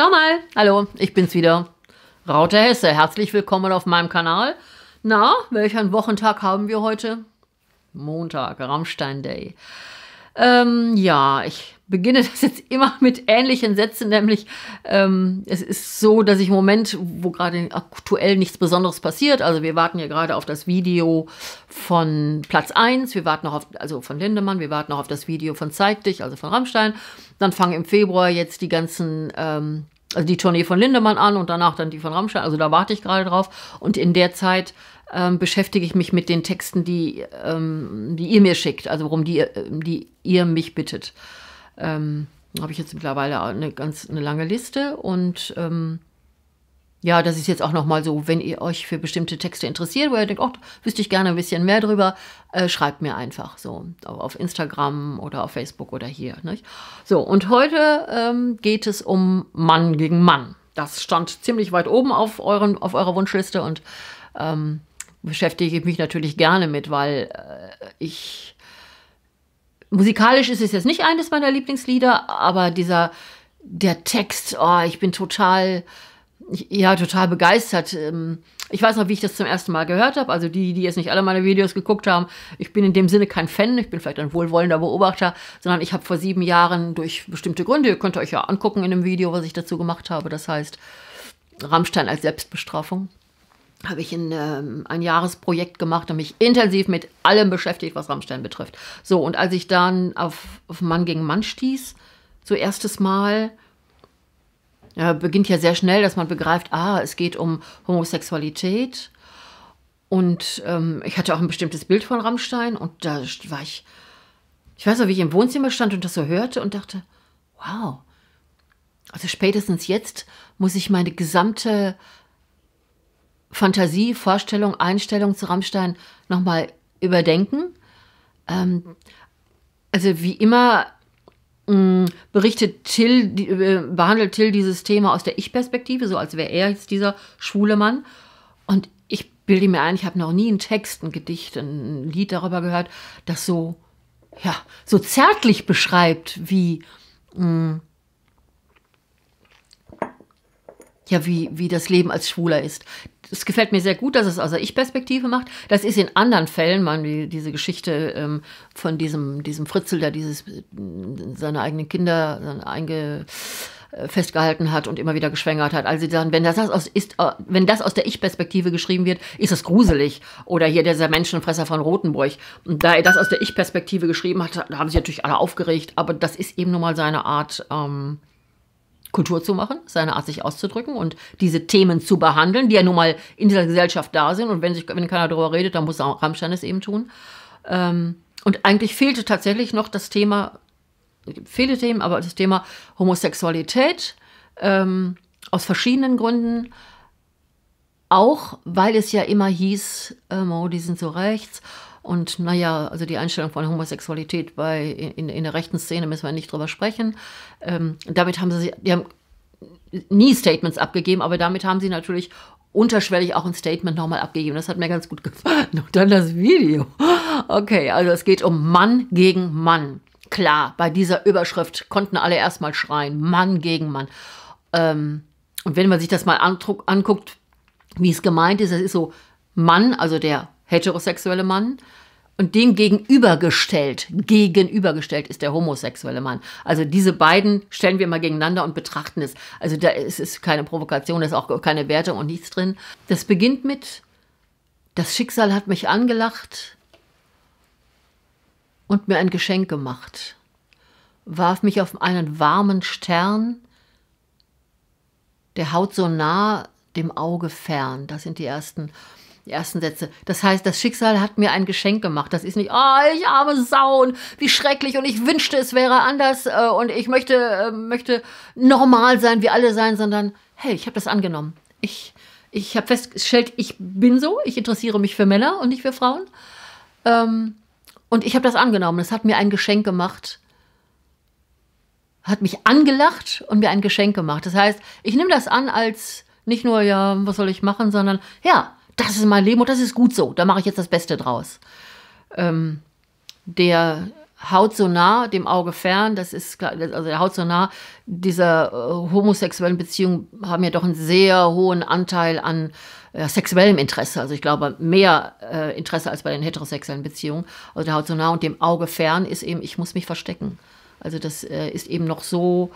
Schau mal. Hallo, ich bin's wieder. Raute Hesse, herzlich willkommen auf meinem Kanal. Na, welchen Wochentag haben wir heute? Montag, Rammstein Day. Ähm, ja, ich beginne das jetzt immer mit ähnlichen Sätzen, nämlich ähm, es ist so, dass ich im Moment, wo gerade aktuell nichts Besonderes passiert, also wir warten ja gerade auf das Video von Platz 1, wir warten noch auf, also von Lindemann, wir warten noch auf das Video von Zeig dich, also von Rammstein, dann fangen im Februar jetzt die ganzen, ähm, also die Tournee von Lindemann an und danach dann die von Rammstein, also da warte ich gerade drauf und in der Zeit ähm, beschäftige ich mich mit den Texten, die, ähm, die ihr mir schickt, also worum die, äh, die ihr mich bittet ähm, habe ich jetzt mittlerweile eine ganz eine lange Liste und ähm, ja, das ist jetzt auch nochmal so, wenn ihr euch für bestimmte Texte interessiert, wo ihr denkt, oh, wüsste ich gerne ein bisschen mehr drüber, äh, schreibt mir einfach so auf Instagram oder auf Facebook oder hier. Nicht? So, und heute ähm, geht es um Mann gegen Mann. Das stand ziemlich weit oben auf, euren, auf eurer Wunschliste und ähm, beschäftige ich mich natürlich gerne mit, weil äh, ich Musikalisch ist es jetzt nicht eines meiner Lieblingslieder, aber dieser, der Text, oh, ich bin total, ja, total begeistert. Ähm, ich weiß noch, wie ich das zum ersten Mal gehört habe. Also die, die jetzt nicht alle meine Videos geguckt haben, ich bin in dem Sinne kein Fan, ich bin vielleicht ein wohlwollender Beobachter, sondern ich habe vor sieben Jahren durch bestimmte Gründe, ihr könnt euch ja angucken in dem Video, was ich dazu gemacht habe, das heißt Rammstein als Selbstbestrafung habe ich ein, ähm, ein Jahresprojekt gemacht und mich intensiv mit allem beschäftigt, was Rammstein betrifft. So, und als ich dann auf, auf Mann gegen Mann stieß, so erstes Mal, äh, beginnt ja sehr schnell, dass man begreift, ah, es geht um Homosexualität. Und ähm, ich hatte auch ein bestimmtes Bild von Rammstein und da war ich, ich weiß noch, wie ich im Wohnzimmer stand und das so hörte und dachte, wow, also spätestens jetzt muss ich meine gesamte Fantasie, Vorstellung, Einstellung zu Rammstein nochmal überdenken. Ähm, also wie immer mh, mm, berichtet Till, äh, behandelt Till dieses Thema aus der Ich-Perspektive, so als wäre er jetzt dieser schwule Mann. Und ich bilde mir ein, ich habe noch nie einen Text, ein Gedicht, ein Lied darüber gehört, das so, ja, so zärtlich beschreibt, wie mh, mm, ja, wie, wie das Leben als Schwuler ist. Es gefällt mir sehr gut, dass es aus der Ich-Perspektive macht. Das ist in anderen Fällen, man, wie diese Geschichte ähm, von diesem, diesem Fritzel, der dieses, äh, seine eigenen Kinder seine einge, äh, festgehalten hat und immer wieder geschwängert hat. Also die wenn das aus, ist, äh, wenn das aus der Ich-Perspektive geschrieben wird, ist das gruselig. Oder hier dieser Menschenfresser von Rotenburg. Und da er das aus der Ich-Perspektive geschrieben hat, da haben sich natürlich alle aufgeregt. Aber das ist eben nun mal seine Art... Ähm, Kultur zu machen, seine Art sich auszudrücken und diese Themen zu behandeln, die ja nun mal in dieser Gesellschaft da sind. Und wenn, sich, wenn keiner darüber redet, dann muss auch Rammstein es eben tun. Ähm, und eigentlich fehlte tatsächlich noch das Thema, es gibt viele Themen, aber das Thema Homosexualität ähm, aus verschiedenen Gründen. Auch weil es ja immer hieß, ähm, oh, die sind so rechts und naja, also die Einstellung von Homosexualität bei, in, in der rechten Szene müssen wir nicht drüber sprechen. Ähm, damit haben sie, die haben nie Statements abgegeben, aber damit haben sie natürlich unterschwellig auch ein Statement nochmal abgegeben. Das hat mir ganz gut gefallen. Und dann das Video. Okay, also es geht um Mann gegen Mann. Klar, bei dieser Überschrift konnten alle erstmal schreien, Mann gegen Mann. Ähm, und wenn man sich das mal anguckt, wie es gemeint ist, das ist so Mann, also der heterosexuelle Mann. Und dem gegenübergestellt, gegenübergestellt ist der homosexuelle Mann. Also diese beiden stellen wir mal gegeneinander und betrachten es. Also da ist, es keine Provokation, da ist auch keine Wertung und nichts drin. Das beginnt mit, das Schicksal hat mich angelacht und mir ein Geschenk gemacht, warf mich auf einen warmen Stern, der Haut so nah, dem Auge fern. Das sind die ersten die ersten Sätze. Das heißt, das Schicksal hat mir ein Geschenk gemacht. Das ist nicht, oh, ich arme Sauen, wie schrecklich und ich wünschte, es wäre anders äh, und ich möchte, äh, möchte normal sein, wie alle sein, sondern hey, ich habe das angenommen. Ich, ich habe festgestellt, ich bin so, ich interessiere mich für Männer und nicht für Frauen. Ähm, und ich habe das angenommen. Das hat mir ein Geschenk gemacht. Hat mich angelacht und mir ein Geschenk gemacht. Das heißt, ich nehme das an als nicht nur, ja, was soll ich machen, sondern ja, das ist mein Leben und das ist gut so, da mache ich jetzt das Beste draus. Ähm, der Haut so nah, dem Auge fern, das ist klar, also der Haut so nah, dieser äh, homosexuellen Beziehung, haben ja doch einen sehr hohen Anteil an äh, sexuellem Interesse. Also ich glaube, mehr äh, Interesse als bei den heterosexuellen Beziehungen. Also der Haut so nah und dem Auge fern ist eben, ich muss mich verstecken. Also das äh, ist eben noch so,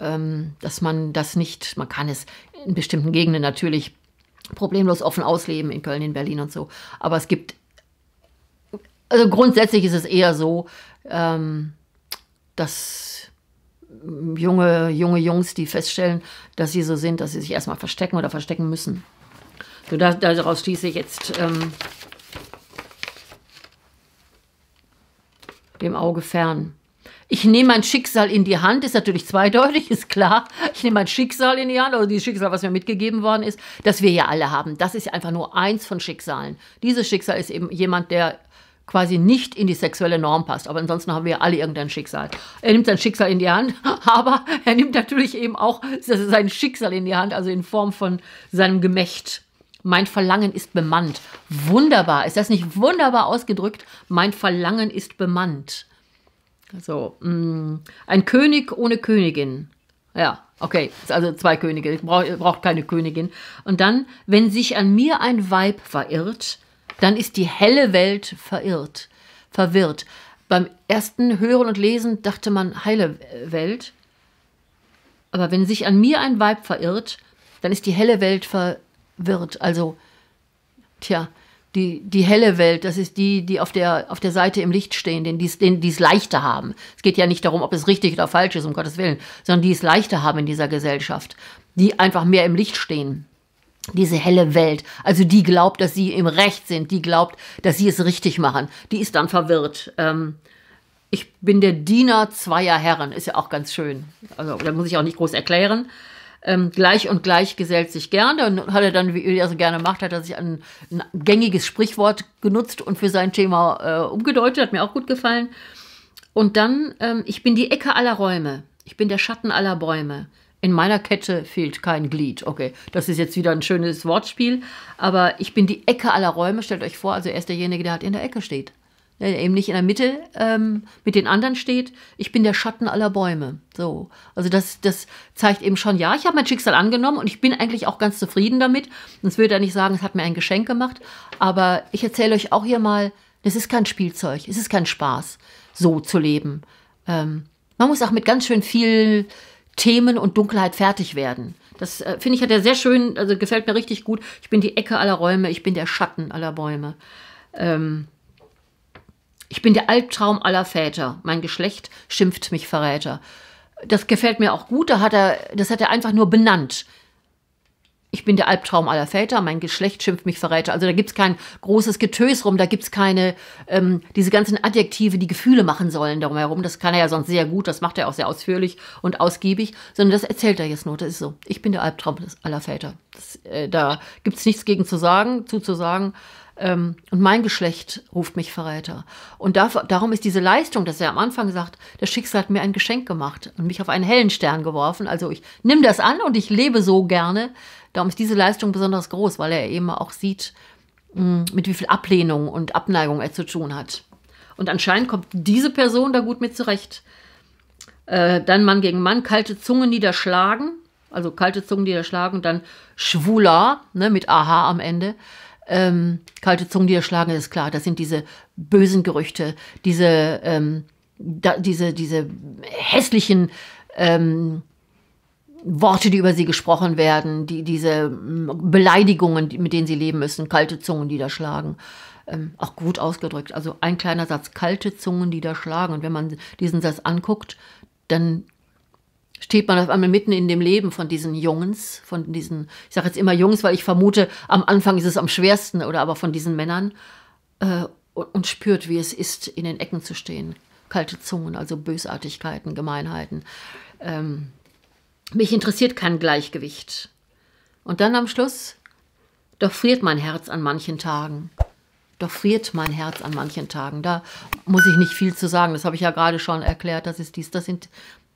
ähm, dass man das nicht, man kann es in bestimmten Gegenden natürlich problemlos offen ausleben in Köln, in Berlin und so. Aber es gibt, also grundsätzlich ist es eher so, ähm, dass ähm, junge, junge Jungs, die feststellen, dass sie so sind, dass sie sich erstmal verstecken oder verstecken müssen. So, da, daraus schließe ich jetzt ähm, dem Auge fern ich nehme mein Schicksal in die Hand, ist natürlich zweideutig, ist klar. Ich nehme mein Schicksal in die Hand, also dieses Schicksal, was mir mitgegeben worden ist, das wir ja alle haben. Das ist einfach nur eins von Schicksalen. Dieses Schicksal ist eben jemand, der quasi nicht in die sexuelle Norm passt. Aber ansonsten haben wir alle irgendein Schicksal. Er nimmt sein Schicksal in die Hand, aber er nimmt natürlich eben auch sein Schicksal in die Hand, also in Form von seinem Gemächt. Mein Verlangen ist bemannt. Wunderbar. Ist das nicht wunderbar ausgedrückt? Mein Verlangen ist bemannt. So, mh, mm, ein König ohne Königin. Ja, okay, also zwei Könige, ich brauch, keine Königin. Und dann, wenn sich an mir ein Weib verirrt, dann ist die helle Welt verirrt, verwirrt. Beim ersten Hören und Lesen dachte man, heile Welt. Aber wenn sich an mir ein Weib verirrt, dann ist die helle Welt verwirrt. Also, tja, die, die helle Welt, das ist die, die auf der, auf der Seite im Licht stehen, denen die es leichter haben. Es geht ja nicht darum, ob es richtig oder falsch ist, um Gottes Willen, sondern die es leichter haben in dieser Gesellschaft, die einfach mehr im Licht stehen. Diese helle Welt, also die glaubt, dass sie im Recht sind, die glaubt, dass sie es richtig machen, die ist dann verwirrt. Ähm, ich bin der Diener zweier Herren, ist ja auch ganz schön. Also, da muss ich auch nicht groß erklären ähm, gleich und gleich gesellt sich gerne. Und hat er dann, wie er so gerne macht, hat er sich ein, ein gängiges Sprichwort genutzt und für sein Thema äh, umgedeutet. Hat mir auch gut gefallen. Und dann, ähm, ich bin die Ecke aller Räume. Ich bin der Schatten aller Bäume. In meiner Kette fehlt kein Glied. Okay, das ist jetzt wieder ein schönes Wortspiel. Aber ich bin die Ecke aller Räume. Stellt euch vor, also er ist derjenige, der halt in der Ecke steht der eben nicht in der Mitte ähm, mit den anderen steht. Ich bin der Schatten aller Bäume. So, also das, das zeigt eben schon, ja, ich habe mein Schicksal angenommen und ich bin eigentlich auch ganz zufrieden damit. Sonst würde er nicht sagen, es hat mir ein Geschenk gemacht. Aber ich erzähle euch auch hier mal, es ist kein Spielzeug, es ist kein Spaß, so zu leben. Ähm, man muss auch mit ganz schön viel Themen und Dunkelheit fertig werden. Das äh, finde ich hat er sehr schön, also gefällt mir richtig gut. Ich bin die Ecke aller Räume, ich bin der Schatten aller Bäume. Ähm, ich bin der Albtraum aller Väter. Mein Geschlecht schimpft mich Verräter. Das gefällt mir auch gut, da hat er, das hat er einfach nur benannt. Ich bin der Albtraum aller Väter, mein Geschlecht schimpft mich Verräter. Also da gibt es kein großes Getös rum, da gibt es keine, ähm, diese ganzen Adjektive, die Gefühle machen sollen darum herum. Das kann er ja sonst sehr gut, das macht er auch sehr ausführlich und ausgiebig, sondern das erzählt er jetzt nur, das ist so. Ich bin der Albtraum aller Väter. Das, äh, da gibt es nichts gegen zu sagen, zuzusagen. Ähm, und mein Geschlecht ruft mich Verräter. Und dafür, darum ist diese Leistung, dass er am Anfang sagt, das Schicksal hat mir ein Geschenk gemacht und mich auf einen hellen Stern geworfen. Also ich nehme das an und ich lebe so gerne. Darum ist diese Leistung besonders groß, weil er eben auch sieht, mm, mit wie viel Ablehnung und Abneigung er zu tun hat. Und anscheinend kommt diese Person da gut mit zurecht. Äh, dann Mann gegen Mann, kalte Zungen niederschlagen, also kalte Zungen niederschlagen dann schwuler, ne, mit Aha am Ende ähm, kalte Zungen, die erschlagen, ist klar. Das sind diese bösen Gerüchte, diese, ähm, da, diese, diese hässlichen ähm, Worte, die über sie gesprochen werden, die, diese mm, Beleidigungen, mit denen sie leben müssen, kalte Zungen, die da schlagen. Ähm, auch gut ausgedrückt. Also ein kleiner Satz, kalte Zungen, die da schlagen. Und wenn man diesen Satz anguckt, dann steht man auf einmal mitten in dem Leben von diesen Jungs, von diesen, ich sage jetzt immer Jungs, weil ich vermute, am Anfang ist es am schwersten oder aber von diesen Männern äh, und, und spürt, wie es ist, in den Ecken zu stehen. Kalte Zungen, also Bösartigkeiten, Gemeinheiten. Ähm, mich interessiert kein Gleichgewicht. Und dann am Schluss, doch friert mein Herz an manchen Tagen. Doch friert mein Herz an manchen Tagen. Da muss ich nicht viel zu sagen. Das habe ich ja gerade schon erklärt. Das ist dies, das sind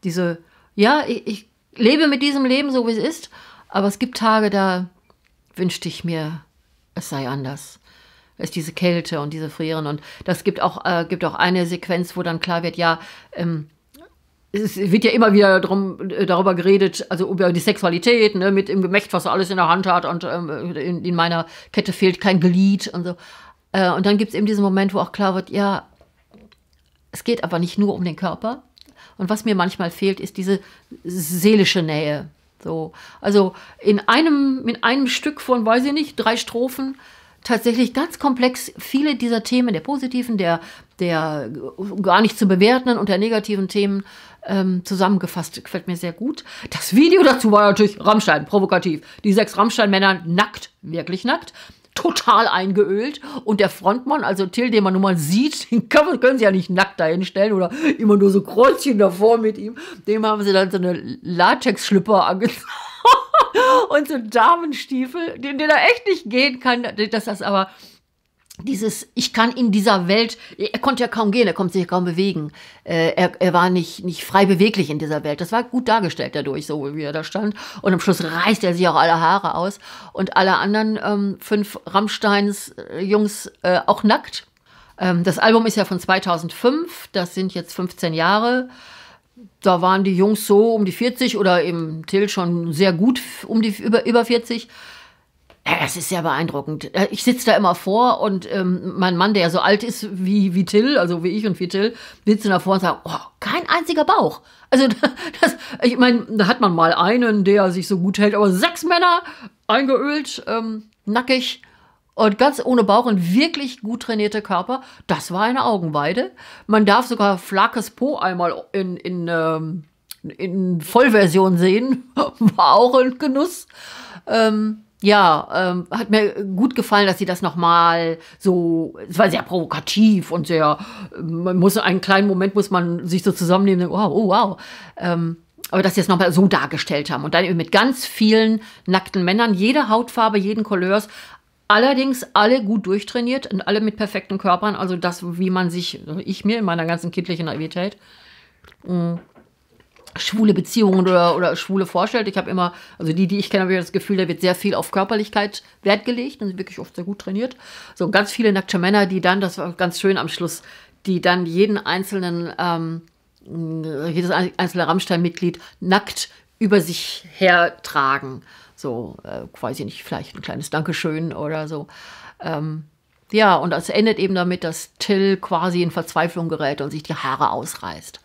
diese ja, ich, ich lebe mit diesem Leben so, wie es ist, aber es gibt Tage, da wünschte ich mir, es sei anders Es ist diese Kälte und diese Frieren. Und das gibt auch, äh, gibt auch eine Sequenz, wo dann klar wird, ja, ähm, es wird ja immer wieder drum, äh, darüber geredet, also über die Sexualität, ne, mit dem Gemächt, was er alles in der Hand hat und ähm, in, in, meiner Kette fehlt kein Glied und so. Äh, und dann gibt es eben diesen Moment, wo auch klar wird, ja, es geht aber nicht nur um den Körper, und was mir manchmal fehlt, ist diese seelische Nähe. So. Also in einem, in einem Stück von, weiß ich nicht, drei Strophen tatsächlich ganz komplex viele dieser Themen, der positiven, der, der gar nicht zu bewertenden und der negativen Themen ähm, zusammengefasst. Gefällt mir sehr gut. Das Video dazu war natürlich Rammstein, provokativ. Die sechs Rammstein-Männer nackt, wirklich nackt total eingeölt. Und der Frontmann, also Till, den man nun mal sieht, den man, können sie ja nicht nackt dahinstellen oder immer nur so Kreuzchen davor mit ihm. Dem haben sie dann so eine Latex-Schlipper angezogen. und so Damenstiefel, den, den er echt nicht gehen kann, dass das aber dieses, ich kann in dieser Welt, er konnte ja kaum gehen, er konnte sich kaum bewegen. Äh, er, er war nicht, nicht frei beweglich in dieser Welt. Das war gut dargestellt dadurch, so wie er da stand. Und am Schluss reißt er sich auch alle Haare aus und alle anderen ähm, fünf Rammsteins äh, Jungs äh, auch nackt. Ähm, das Album ist ja von 2005, das sind jetzt 15 Jahre. Da waren die Jungs so um die 40 oder eben Till schon sehr gut um die über, über 40. Es äh, ist sehr beeindruckend. Äh, ich sitze da immer vor und ähm, mein Mann, der ja so alt ist wie, wie Till, also wie ich und wie Till, sitzt da vor und sagt, oh, kein einziger Bauch. Also das, ich meine, da hat man mal einen, der sich so gut hält, aber sechs Männer, eingeölt, ähm, nackig und ganz ohne Bauch und wirklich gut trainierte Körper, das war eine Augenweide. Man darf sogar Flakes Po einmal in, in, ähm, in Vollversion sehen, war auch ein Genuss. Ähm, ja, ähm, hat mir gut gefallen, dass sie das nochmal so, es war sehr provokativ und sehr, man muss, einen kleinen Moment muss man sich so zusammennehmen, oh, wow, oh wow. Ähm, aber dass sie es nochmal so dargestellt haben und dann eben mit ganz vielen nackten Männern, jede Hautfarbe, jeden Couleurs, allerdings alle gut durchtrainiert und alle mit perfekten Körpern, also das, wie man sich, ich mir in meiner ganzen kindlichen Naivität, mh, mm, schwule Beziehungen oder, oder schwule vorstellt. Ich habe immer, also die, die ich kenne, habe ich das Gefühl, da wird sehr viel auf Körperlichkeit Wert gelegt und sind wirklich oft sehr gut trainiert. So ganz viele nackte Männer, die dann, das war ganz schön am Schluss, die dann jeden einzelnen, ähm, jedes einzelne Rammstein-Mitglied nackt über sich hertragen. So, äh, weiß nicht, vielleicht ein kleines Dankeschön oder so. Ähm, ja, und das endet eben damit, dass Till quasi in Verzweiflung gerät und sich die Haare ausreißt.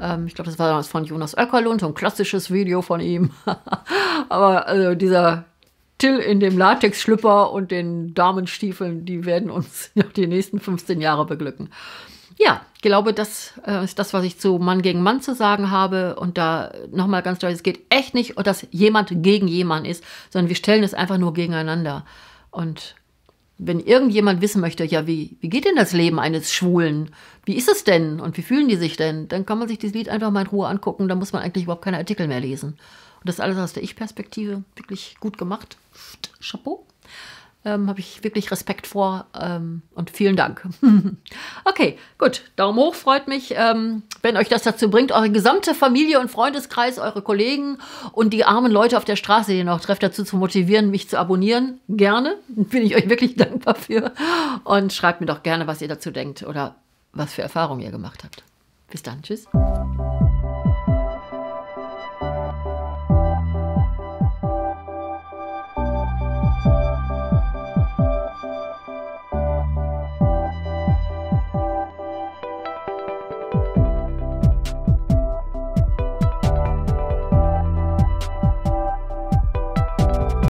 Ähm, ich glaube, das war damals von Jonas Oeckerlund, so ein klassisches Video von ihm. Aber also dieser Till in dem Latex-Schlüpper und den Damenstiefeln, die werden uns noch die nächsten 15 Jahre beglücken. Ja, ich glaube, das äh, ist das, was ich zu Mann gegen Mann zu sagen habe. Und da nochmal ganz deutlich, es geht echt nicht, dass jemand gegen jemand ist, sondern wir stellen es einfach nur gegeneinander. Und wenn irgendjemand wissen möchte, ja, wie, wie geht denn das Leben eines Schwulen? Wie ist es denn? Und wie fühlen die sich denn? Dann kann man sich dieses Lied einfach mal in Ruhe angucken. Da muss man eigentlich überhaupt keine Artikel mehr lesen. Und das alles aus der Ich-Perspektive. Wirklich gut gemacht. Chapeau. Ähm, Habe ich wirklich Respekt vor ähm, und vielen Dank. okay, gut. Daumen hoch, freut mich. Ähm, wenn euch das dazu bringt, eure gesamte Familie und Freundeskreis, eure Kollegen und die armen Leute auf der Straße, die ihr noch trefft, dazu zu motivieren, mich zu abonnieren, gerne. Bin ich euch wirklich dankbar für. Und schreibt mir doch gerne, was ihr dazu denkt oder was für Erfahrungen ihr gemacht habt. Bis dann, tschüss.